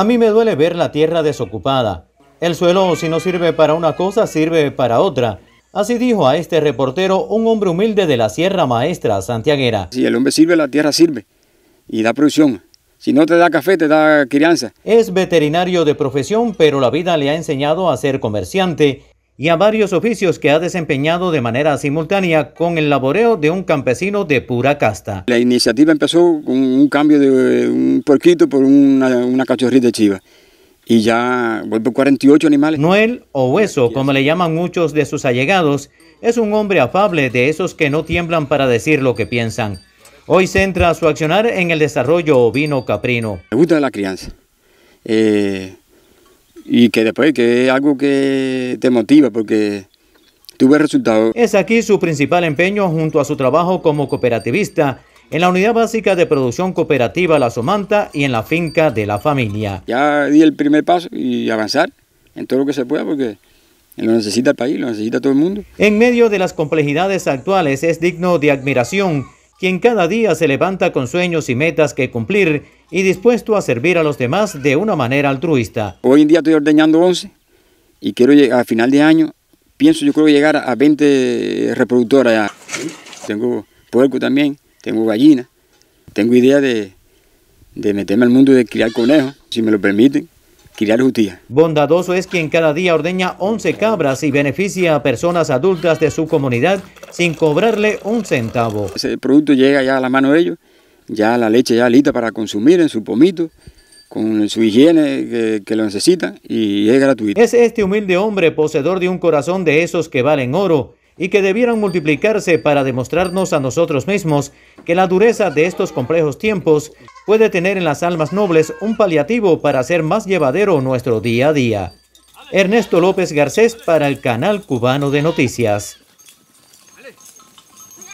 A mí me duele ver la tierra desocupada. El suelo, si no sirve para una cosa, sirve para otra. Así dijo a este reportero un hombre humilde de la Sierra Maestra santiaguera. Si el hombre sirve, la tierra sirve y da producción. Si no te da café, te da crianza. Es veterinario de profesión, pero la vida le ha enseñado a ser comerciante y a varios oficios que ha desempeñado de manera simultánea con el laboreo de un campesino de pura casta. La iniciativa empezó con un cambio de un porquito por una, una cachorrita chiva y ya vuelvo 48 animales. Noel, o hueso, como le llaman muchos de sus allegados, es un hombre afable de esos que no tiemblan para decir lo que piensan. Hoy centra su accionar en el desarrollo ovino caprino. Me gusta la crianza. Eh, y que después que es algo que te motiva porque tuve resultados. Es aquí su principal empeño junto a su trabajo como cooperativista en la unidad básica de producción cooperativa La Somanta y en la finca de la familia. Ya di el primer paso y avanzar en todo lo que se pueda porque lo necesita el país, lo necesita todo el mundo. En medio de las complejidades actuales es digno de admiración quien cada día se levanta con sueños y metas que cumplir y dispuesto a servir a los demás de una manera altruista. Hoy en día estoy ordeñando 11 y quiero llegar a final de año, pienso yo creo llegar a 20 reproductoras ya. Tengo puerco también, tengo gallina, tengo idea de, meterme al mundo de criar conejos, si me lo permiten. Criar justicia. Bondadoso es quien cada día ordeña 11 cabras y beneficia a personas adultas de su comunidad sin cobrarle un centavo. Ese producto llega ya a la mano de ellos ya la leche ya lista para consumir en su pomito, con su higiene que, lo necesita y es gratuito. Es este humilde hombre poseedor de un corazón de esos que valen oro y que debieran multiplicarse para demostrarnos a nosotros mismos que la dureza de estos complejos tiempos puede tener en las almas nobles un paliativo para hacer más llevadero nuestro día a día. Ernesto López Garcés para el Canal Cubano de Noticias.